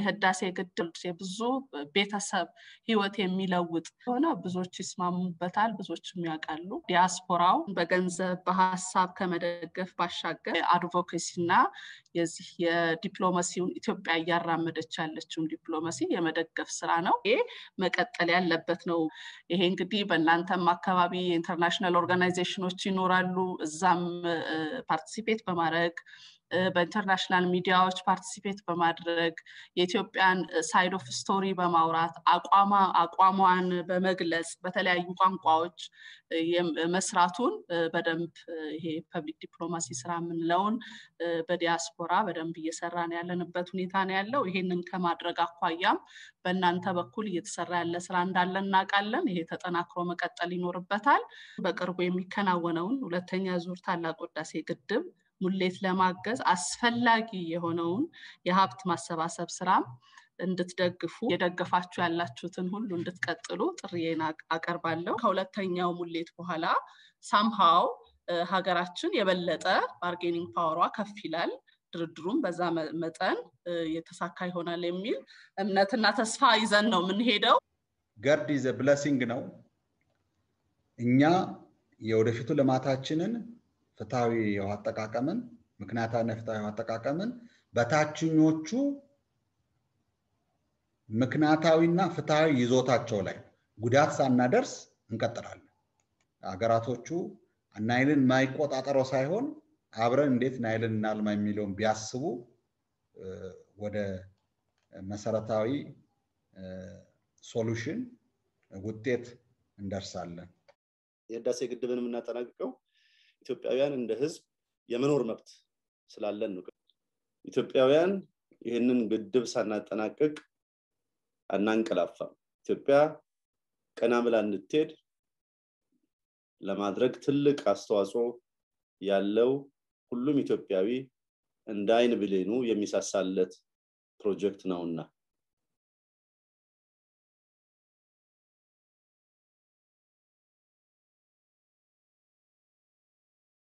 የህዳሴ ግድብ የብዙ ቤተሰብ ህይወት የሚለውጥ ሆነ ብዙዎች ይስማሙበታል፣ ብዙዎች ያውቃሉ። ዲያስፖራው በገንዘብ በሀሳብ ከመደገፍ ባሻገር አድቮኬሲና የዚህ የዲፕሎማሲውን ኢትዮጵያ እያራመደች ያለችውን ዲፕሎማሲ የመደገፍ ስራ ነው። ይሄ መቀጠል ያለበት ነው። ይሄ እንግዲህ በእናንተም አካባቢ የኢንተርናሽናል ኦርጋናይዜሽኖች ይኖራሉ። እዛም ፓርቲሲፔት በማድረግ በኢንተርናሽናል ሚዲያዎች ፓርቲሲፔት በማድረግ የኢትዮጵያን ሳይድ ኦፍ ስቶሪ በማውራት አቋማ አቋሟን በመግለጽ በተለያዩ ቋንቋዎች መስራቱን በደንብ ይሄ ፐብሊክ ዲፕሎማሲ ስራ የምንለውን በዲያስፖራ በደንብ እየሰራ ያለንበት ሁኔታ ነው ያለው። ይሄንን ከማድረግ አኳያም በእናንተ በኩል እየተሰራ ያለ ስራ እንዳለ እናውቃለን። ይሄ ተጠናክሮ መቀጠል ይኖርበታል። በቅርቡ የሚከናወነውን ሁለተኛ ዙር ታላቅ ወዳሴ ግድብ ሙሌት ለማገዝ አስፈላጊ የሆነውን የሀብት ማሰባሰብ ስራ እንድትደግፉ የደገፋችሁ ያላችሁትን ሁሉ እንድትቀጥሉ ጥሪዬን አቀርባለሁ። ከሁለተኛው ሙሌት በኋላ ሳምሃው ሀገራችን የበለጠ ባርጌኒንግ ፓወሯ ከፍ ይላል፣ ድርድሩም በዛ መጠን የተሳካ ይሆናል የሚል እምነትና ተስፋ ይዘን ነው የምንሄደው። ገርድ ዘ ብለሲንግ ነው። እኛ የወደፊቱ ልማታችንን ፍትሐዊ የውሃ አጠቃቀምን ምክንያታዊና ፍትሐዊ የውሃ አጠቃቀምን በታችኞቹ ምክንያታዊና ፍትሐዊ ይዞታቸው ላይ ጉዳት ሳናደርስ እንቀጥላለን። አገራቶቹ ናይልን ማይቆጣጠረው ሳይሆን አብረን እንዴት ናይልን እናልማ የሚለውን ቢያስቡ ወደ መሰረታዊ ሶሉሽን ውጤት እንደርሳለን። የህዳሴ ግድብን የምናጠናቅቀው ኢትዮጵያውያን እንደ ህዝብ የመኖር መብት ስላለን ነው። ኢትዮጵያውያን ይህንን ግድብ ሳናጠናቀቅ አናንቀላፋም። ኢትዮጵያ ቀና ብላ እንትሄድ ለማድረግ ትልቅ አስተዋጽኦ ያለው ሁሉም ኢትዮጵያዊ እንደ አይን ብሌኑ የሚሳሳለት ፕሮጀክት ነውና